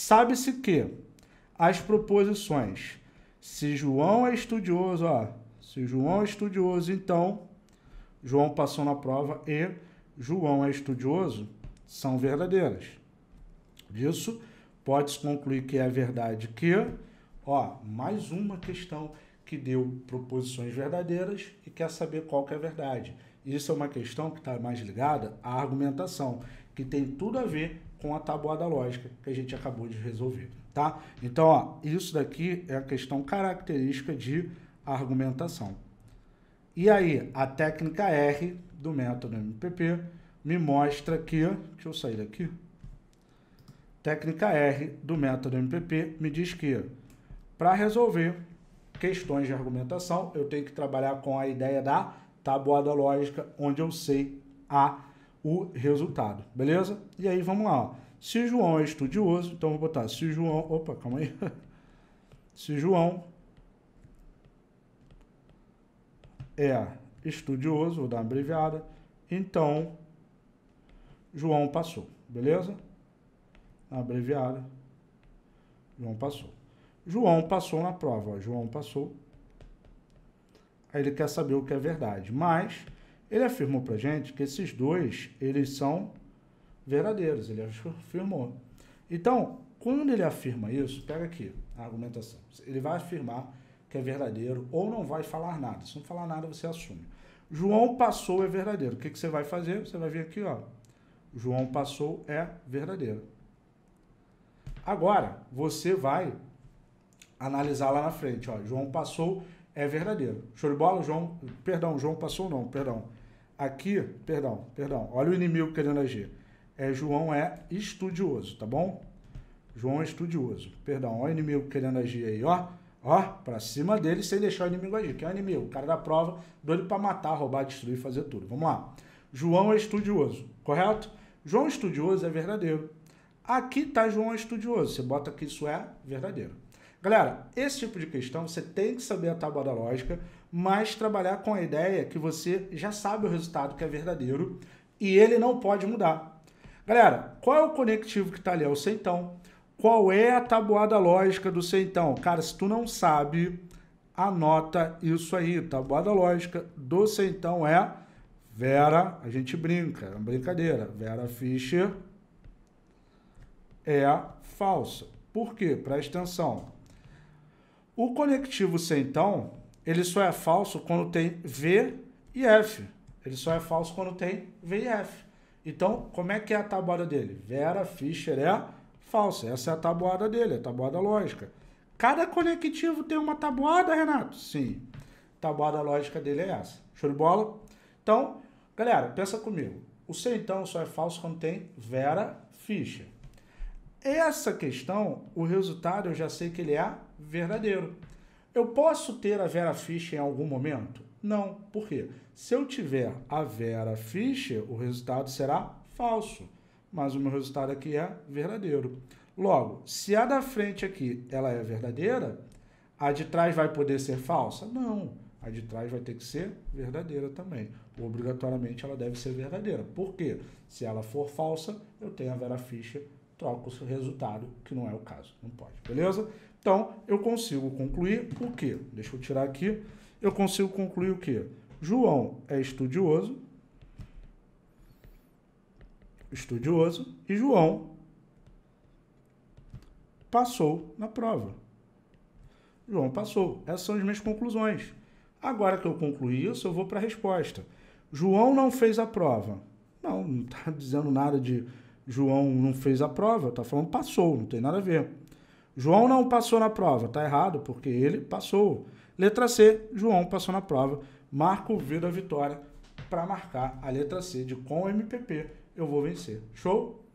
Sabe-se que as proposições, se João é estudioso, ó, se João é estudioso, então João passou na prova e João é estudioso, são verdadeiras. Disso pode-se concluir que é verdade que, ó, mais uma questão que deu proposições verdadeiras e quer saber qual que é a verdade. Isso é uma questão que está mais ligada à argumentação, que tem tudo a ver com a tabuada lógica que a gente acabou de resolver, tá? Então, ó, isso daqui é a questão característica de argumentação. E aí, a técnica R do método MPP me mostra que, deixa eu sair daqui, técnica R do método MPP me diz que para resolver questões de argumentação, eu tenho que trabalhar com a ideia da tabuada lógica, onde eu sei a o resultado, beleza? E aí vamos lá, ó. se João é estudioso, então vou botar se João, opa, calma aí, se João é estudioso, vou dar uma abreviada, então João passou, beleza? Abreviada, João passou. João passou na prova, ó. João passou. Aí ele quer saber o que é verdade, mas ele afirmou para gente que esses dois, eles são verdadeiros, ele afirmou. Então, quando ele afirma isso, pega aqui a argumentação. Ele vai afirmar que é verdadeiro ou não vai falar nada. Se não falar nada, você assume. João passou é verdadeiro. O que, que você vai fazer? Você vai vir aqui, ó. João passou é verdadeiro. Agora, você vai analisar lá na frente, ó. João passou é verdadeiro. Show de bola, João? Perdão, João passou não, perdão. Aqui, perdão, perdão. Olha o inimigo querendo agir. É, João é estudioso, tá bom? João é estudioso. Perdão, olha o inimigo querendo agir aí, ó. Ó, pra cima dele sem deixar o inimigo agir. Que é o inimigo, o cara da prova, doido para matar, roubar, destruir, fazer tudo. Vamos lá. João é estudioso, correto? João estudioso é verdadeiro. Aqui tá João estudioso. Você bota que isso é verdadeiro. Galera, esse tipo de questão você tem que saber a tábua da lógica, mas trabalhar com a ideia que você já sabe o resultado que é verdadeiro e ele não pode mudar. Galera, qual é o conectivo que está ali? É o centão. Qual é a tabuada lógica do centão? Cara, se tu não sabe, anota isso aí. Tabuada lógica do centão é Vera, a gente brinca, é uma brincadeira. Vera Fischer é falsa. Por quê? Presta atenção. O conectivo então ele só é falso quando tem V e F. Ele só é falso quando tem V e F. Então, como é que é a tabuada dele? Vera Fischer é falsa. Essa é a tabuada dele, é a tabuada lógica. Cada conectivo tem uma tabuada, Renato? Sim. A tabuada lógica dele é essa. Show de bola? Então, galera, pensa comigo. O então só é falso quando tem Vera Fischer. Essa questão, o resultado eu já sei que ele é verdadeiro. Eu posso ter a Vera Fischer em algum momento? Não. Por quê? Se eu tiver a Vera Fischer, o resultado será falso. Mas o meu resultado aqui é verdadeiro. Logo, se a da frente aqui ela é verdadeira, a de trás vai poder ser falsa? Não. A de trás vai ter que ser verdadeira também. Obrigatoriamente ela deve ser verdadeira. Por quê? Se ela for falsa, eu tenho a Vera Fischer troca o resultado, que não é o caso. Não pode, beleza? Então, eu consigo concluir o quê? Deixa eu tirar aqui. Eu consigo concluir o quê? João é estudioso. Estudioso. E João passou na prova. João passou. Essas são as minhas conclusões. Agora que eu concluí isso, eu vou para a resposta. João não fez a prova. Não, não está dizendo nada de João não fez a prova, tá falando passou, não tem nada a ver. João não passou na prova, tá errado, porque ele passou. Letra C, João passou na prova. Marco o V da vitória para marcar a letra C de com o MPP eu vou vencer. Show?